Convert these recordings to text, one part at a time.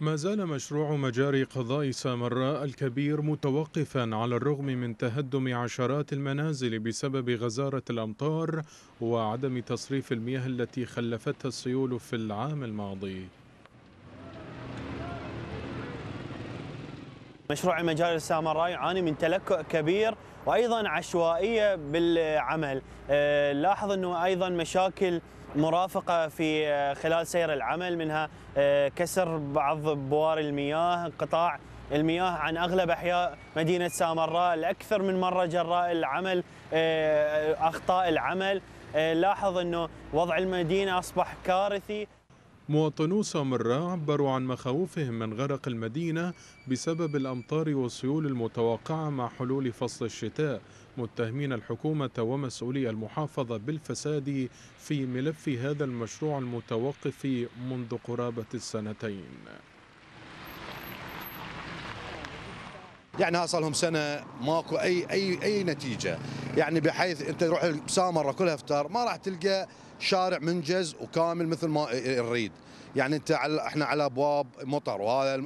ما زال مشروع مجاري قضاء سامراء الكبير متوقفا على الرغم من تهدم عشرات المنازل بسبب غزارة الأمطار وعدم تصريف المياه التي خلفتها السيول في العام الماضي مشروع مجال السامراء يعاني من تلكؤ كبير وايضا عشوائيه بالعمل آه، لاحظ انه ايضا مشاكل مرافقه في آه، خلال سير العمل منها آه، كسر بعض بواري المياه انقطاع المياه عن اغلب احياء مدينه سامراء الاكثر من مره جراء العمل اخطاء العمل لاحظ انه وضع المدينه اصبح كارثي مواطنو سامراء عبروا عن مخاوفهم من غرق المدينة بسبب الأمطار والسيول المتوقعة مع حلول فصل الشتاء متهمين الحكومة ومسؤولي المحافظة بالفساد في ملف هذا المشروع المتوقف منذ قرابة السنتين يعني صار لهم سنه ماكو اي اي اي نتيجه يعني بحيث انت تروح بسامره كلها افتار ما راح تلقى شارع منجز وكامل مثل ما نريد يعني انت على احنا على ابواب مطر وهذا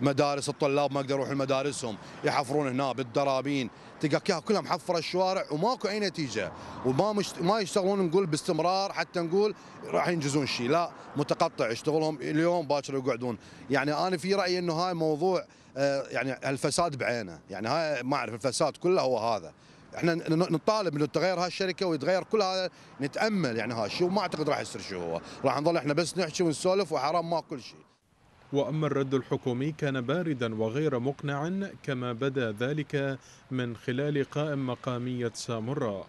مدارس الطلاب ما يقدروا يروحون مدارسهم يحفرون هنا بالدرابين تلقى كلها محفره الشوارع وماكو اي نتيجه وما مش ما يشتغلون نقول باستمرار حتى نقول راح ينجزون شيء لا متقطع يشتغلهم اليوم باكر يقعدون يعني انا في رايي انه هاي موضوع آه، يعني الفساد بعينه يعني هاي ما اعرف الفساد كله هو هذا احنا نطالب انه تغير الشركه ويتغير كل هذا نتامل يعني الشيء وما اعتقد راح يصير شو هو راح نظل احنا بس نحكي ونسولف وحرام ما كل شيء واما الرد الحكومي كان باردا وغير مقنع كما بدا ذلك من خلال قائم مقاميه سامراء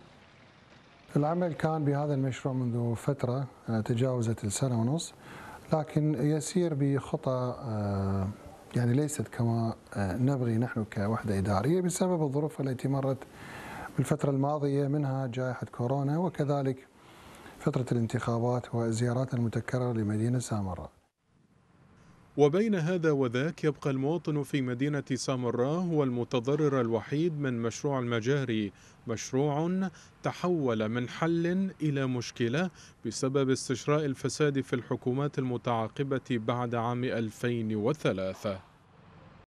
العمل كان بهذا المشروع منذ فتره آه، تجاوزت السنه ونص لكن يسير بخطى آه، يعني ليست كما آه، نبغي نحن كوحده اداريه بسبب الظروف التي مرت بالفترة الماضية منها جائحة كورونا وكذلك فترة الانتخابات والزيارات المتكررة لمدينة سامراء وبين هذا وذاك يبقى المواطن في مدينة سامراء هو المتضرر الوحيد من مشروع المجاري مشروع تحول من حل إلى مشكلة بسبب استشراء الفساد في الحكومات المتعاقبة بعد عام 2003